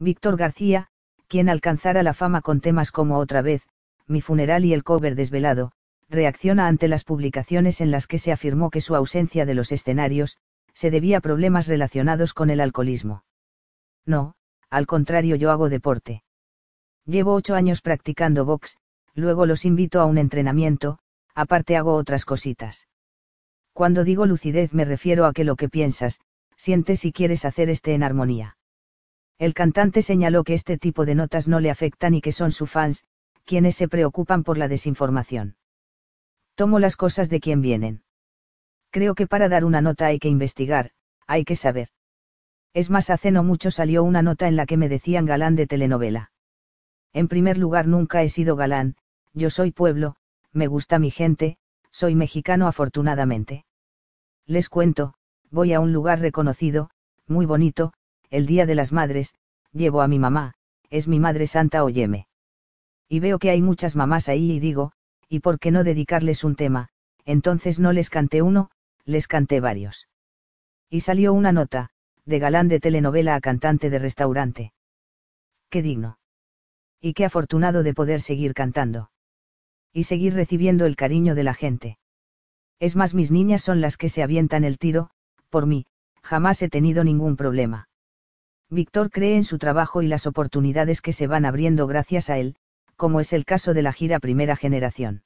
Víctor García, quien alcanzara la fama con temas como Otra vez, Mi funeral y el cover desvelado, reacciona ante las publicaciones en las que se afirmó que su ausencia de los escenarios, se debía a problemas relacionados con el alcoholismo. No, al contrario yo hago deporte. Llevo ocho años practicando box, luego los invito a un entrenamiento, aparte hago otras cositas. Cuando digo lucidez me refiero a que lo que piensas, sientes y quieres hacer esté en armonía. El cantante señaló que este tipo de notas no le afectan y que son sus fans, quienes se preocupan por la desinformación. Tomo las cosas de quien vienen. Creo que para dar una nota hay que investigar, hay que saber. Es más, hace no mucho salió una nota en la que me decían galán de telenovela. En primer lugar, nunca he sido galán, yo soy pueblo, me gusta mi gente, soy mexicano afortunadamente. Les cuento, voy a un lugar reconocido, muy bonito, el Día de las Madres, llevo a mi mamá, es mi Madre Santa oyeme. Y veo que hay muchas mamás ahí y digo, ¿y por qué no dedicarles un tema? Entonces no les canté uno, les canté varios. Y salió una nota, de galán de telenovela a cantante de restaurante. Qué digno. Y qué afortunado de poder seguir cantando. Y seguir recibiendo el cariño de la gente. Es más, mis niñas son las que se avientan el tiro, por mí, jamás he tenido ningún problema. Víctor cree en su trabajo y las oportunidades que se van abriendo gracias a él, como es el caso de la gira Primera Generación.